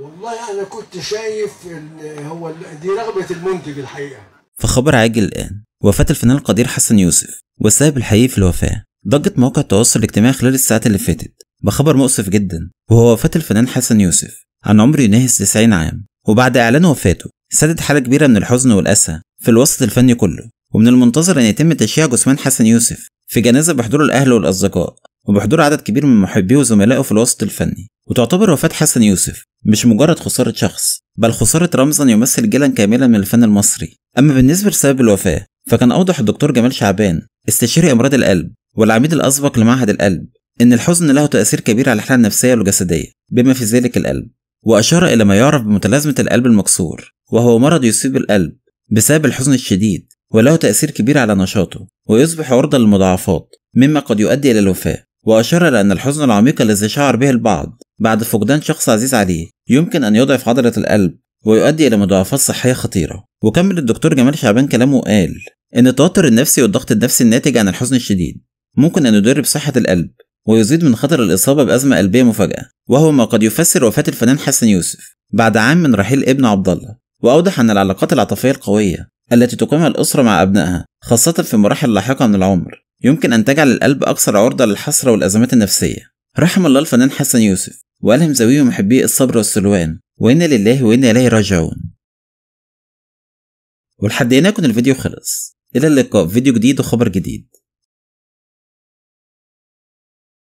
والله انا كنت شايف هو دي رغبه المنتج الحقيقه فخبر عاجل الان وفاة الفنان القدير حسن يوسف والسبب الحقيقي في الوفاة ضجت مواقع التواصل الاجتماعي خلال الساعات اللي فاتت بخبر مؤسف جدا وهو وفاة الفنان حسن يوسف عن عمر يناهز 90 عام وبعد إعلان وفاته سدت حالة كبيرة من الحزن والأسى في الوسط الفني كله ومن المنتظر أن يتم تشييع جثمان حسن يوسف في جنازة بحضور الأهل والأصدقاء وبحضور عدد كبير من محبيه وزملائه في الوسط الفني وتعتبر وفاة حسن يوسف مش مجرد خسارة شخص بل خسارة رمزا يمثل جيلا كاملا من الفن المصري أما بالنسبة لسبب الوفاة فكان أوضح الدكتور جمال شعبان استشاري أمراض القلب والعميد الأسبق لمعهد القلب إن الحزن له تأثير كبير على الحالة النفسية والجسدية بما في ذلك القلب وأشار إلى ما يعرف بمتلازمة القلب المكسور وهو مرض يصيب القلب بسبب الحزن الشديد وله تأثير كبير على نشاطه ويصبح عرضة للمضاعفات مما قد يؤدي إلى الوفاة وأشار إلى أن الحزن العميق الذي شعر به البعض بعد فقدان شخص عزيز عليه يمكن أن يضعف عضلة القلب ويؤدي إلى مضاعفات صحية خطيرة وكمل الدكتور جمال شعبان كلامه وقال إن التوتر النفسي والضغط النفسي الناتج عن الحزن الشديد ممكن أن يضر بصحة القلب ويزيد من خطر الإصابة بأزمة قلبية مفاجئة وهو ما قد يفسر وفاة الفنان حسن يوسف بعد عام من رحيل ابن عبد الله وأوضح أن العلاقات العاطفية القوية التي تقيمها الأسرة مع أبنائها خاصة في مراحل لاحقة من العمر يمكن أن تجعل القلب أكثر عرضة للحسرة والأزمات النفسية رحم الله الفنان حسن يوسف وألهم زويهم محبي الصبر والسلوان وإنا لله وإنا إليه راجعون ولحد هنا يكون الفيديو خلص إلى اللقاء في فيديو جديد وخبر جديد